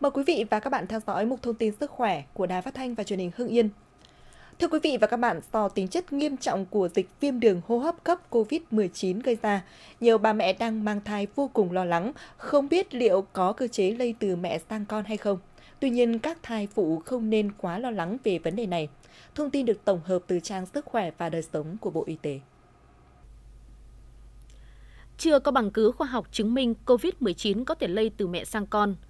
Mời quý vị và các bạn theo dõi mục thông tin sức khỏe của Đài Phát thanh và Truyền hình Hưng Yên. Thưa quý vị và các bạn, do tính chất nghiêm trọng của dịch viêm đường hô hấp cấp COVID-19 gây ra, nhiều bà mẹ đang mang thai vô cùng lo lắng, không biết liệu có cơ chế lây từ mẹ sang con hay không. Tuy nhiên, các thai phụ không nên quá lo lắng về vấn đề này. Thông tin được tổng hợp từ trang Sức khỏe và đời sống của Bộ Y tế. Chưa có bằng cứ khoa học chứng minh COVID-19 có thể lây từ mẹ sang con –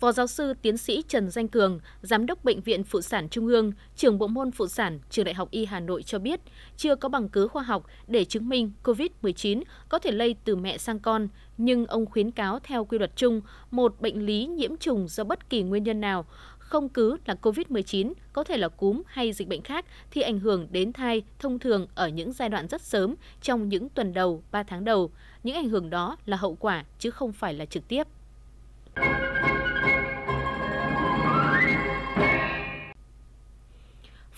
Phó giáo sư tiến sĩ Trần Danh Cường, Giám đốc Bệnh viện Phụ sản Trung ương, trưởng bộ môn Phụ sản, Trường Đại học Y Hà Nội cho biết, chưa có bằng cứ khoa học để chứng minh COVID-19 có thể lây từ mẹ sang con, nhưng ông khuyến cáo theo quy luật chung, một bệnh lý nhiễm trùng do bất kỳ nguyên nhân nào, không cứ là COVID-19, có thể là cúm hay dịch bệnh khác thì ảnh hưởng đến thai thông thường ở những giai đoạn rất sớm trong những tuần đầu, 3 tháng đầu. Những ảnh hưởng đó là hậu quả chứ không phải là trực tiếp.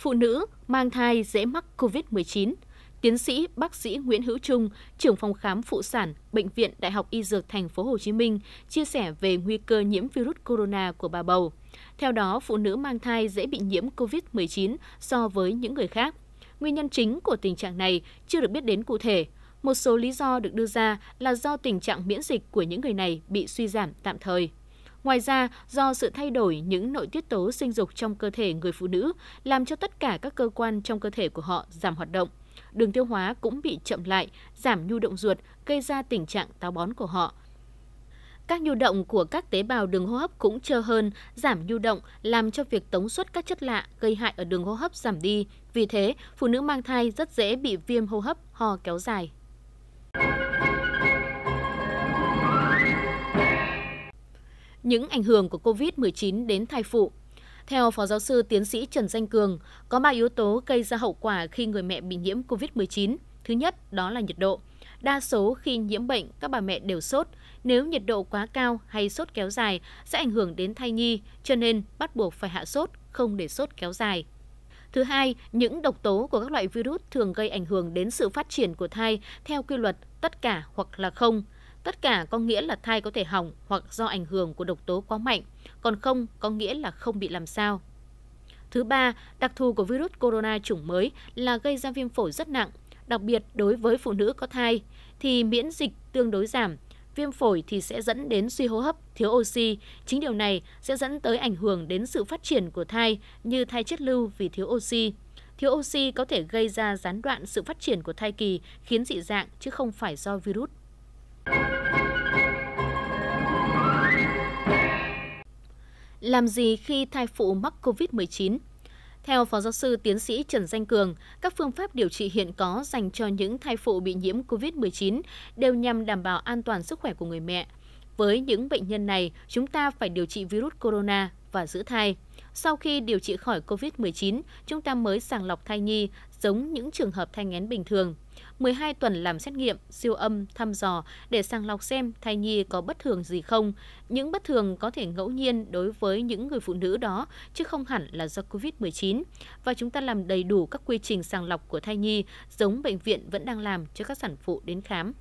phụ nữ mang thai dễ mắc COVID-19. Tiến sĩ bác sĩ Nguyễn Hữu Trung, trưởng phòng khám phụ sản Bệnh viện Đại học Y Dược Thành phố Hồ Chí Minh chia sẻ về nguy cơ nhiễm virus corona của bà bầu. Theo đó, phụ nữ mang thai dễ bị nhiễm COVID-19 so với những người khác. Nguyên nhân chính của tình trạng này chưa được biết đến cụ thể. Một số lý do được đưa ra là do tình trạng miễn dịch của những người này bị suy giảm tạm thời. Ngoài ra, do sự thay đổi những nội tiết tố sinh dục trong cơ thể người phụ nữ làm cho tất cả các cơ quan trong cơ thể của họ giảm hoạt động. Đường tiêu hóa cũng bị chậm lại, giảm nhu động ruột, gây ra tình trạng táo bón của họ. Các nhu động của các tế bào đường hô hấp cũng trơ hơn, giảm nhu động làm cho việc tống xuất các chất lạ gây hại ở đường hô hấp giảm đi. Vì thế, phụ nữ mang thai rất dễ bị viêm hô hấp, ho kéo dài, những ảnh hưởng của COVID-19 đến thai phụ. Theo Phó Giáo sư Tiến sĩ Trần Danh Cường, có 3 yếu tố gây ra hậu quả khi người mẹ bị nhiễm COVID-19. Thứ nhất, đó là nhiệt độ. Đa số khi nhiễm bệnh, các bà mẹ đều sốt. Nếu nhiệt độ quá cao hay sốt kéo dài sẽ ảnh hưởng đến thai nhi, cho nên bắt buộc phải hạ sốt, không để sốt kéo dài. Thứ hai, những độc tố của các loại virus thường gây ảnh hưởng đến sự phát triển của thai theo quy luật tất cả hoặc là không – Tất cả có nghĩa là thai có thể hỏng hoặc do ảnh hưởng của độc tố quá mạnh, còn không có nghĩa là không bị làm sao. Thứ ba, đặc thù của virus corona chủng mới là gây ra viêm phổi rất nặng, đặc biệt đối với phụ nữ có thai thì miễn dịch tương đối giảm, viêm phổi thì sẽ dẫn đến suy hô hấp, thiếu oxy. Chính điều này sẽ dẫn tới ảnh hưởng đến sự phát triển của thai như thai chết lưu vì thiếu oxy. Thiếu oxy có thể gây ra gián đoạn sự phát triển của thai kỳ, khiến dị dạng chứ không phải do virus. Làm gì khi thai phụ mắc COVID-19? Theo Phó Giáo sư Tiến sĩ Trần Danh Cường, các phương pháp điều trị hiện có dành cho những thai phụ bị nhiễm COVID-19 đều nhằm đảm bảo an toàn sức khỏe của người mẹ. Với những bệnh nhân này, chúng ta phải điều trị virus corona và giữ thai. Sau khi điều trị khỏi COVID-19, chúng ta mới sàng lọc thai nhi, giống những trường hợp thai nghén bình thường. 12 tuần làm xét nghiệm, siêu âm, thăm dò để sàng lọc xem thai nhi có bất thường gì không. Những bất thường có thể ngẫu nhiên đối với những người phụ nữ đó, chứ không hẳn là do COVID-19. Và chúng ta làm đầy đủ các quy trình sàng lọc của thai nhi, giống bệnh viện vẫn đang làm cho các sản phụ đến khám.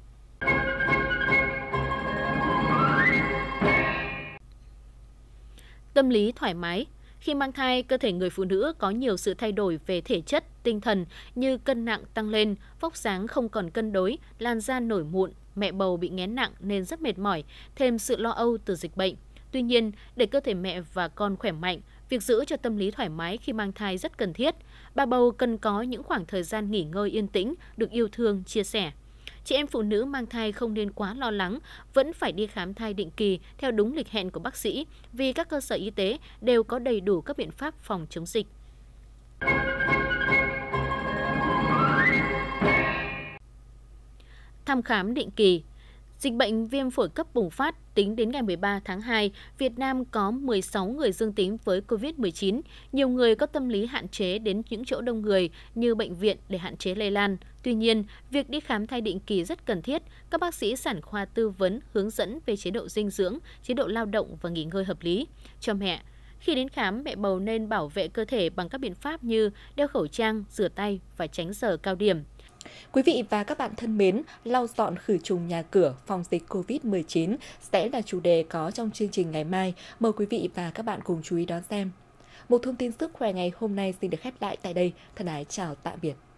Tâm lý thoải mái, khi mang thai, cơ thể người phụ nữ có nhiều sự thay đổi về thể chất, tinh thần như cân nặng tăng lên, vóc dáng không còn cân đối, lan da nổi mụn, mẹ bầu bị nghén nặng nên rất mệt mỏi, thêm sự lo âu từ dịch bệnh. Tuy nhiên, để cơ thể mẹ và con khỏe mạnh, việc giữ cho tâm lý thoải mái khi mang thai rất cần thiết. Bà bầu cần có những khoảng thời gian nghỉ ngơi yên tĩnh, được yêu thương, chia sẻ chị em phụ nữ mang thai không nên quá lo lắng, vẫn phải đi khám thai định kỳ theo đúng lịch hẹn của bác sĩ vì các cơ sở y tế đều có đầy đủ các biện pháp phòng chống dịch. Thăm khám định kỳ Dịch bệnh viêm phổi cấp bùng phát tính đến ngày 13 tháng 2, Việt Nam có 16 người dương tính với COVID-19. Nhiều người có tâm lý hạn chế đến những chỗ đông người như bệnh viện để hạn chế lây lan. Tuy nhiên, việc đi khám thai định kỳ rất cần thiết. Các bác sĩ sản khoa tư vấn hướng dẫn về chế độ dinh dưỡng, chế độ lao động và nghỉ ngơi hợp lý cho mẹ. Khi đến khám, mẹ bầu nên bảo vệ cơ thể bằng các biện pháp như đeo khẩu trang, rửa tay và tránh giờ cao điểm. Quý vị và các bạn thân mến, lau dọn khử trùng nhà cửa phòng dịch COVID-19 sẽ là chủ đề có trong chương trình ngày mai. Mời quý vị và các bạn cùng chú ý đón xem. Một thông tin sức khỏe ngày hôm nay xin được khép lại tại đây. Thân ái chào tạm biệt.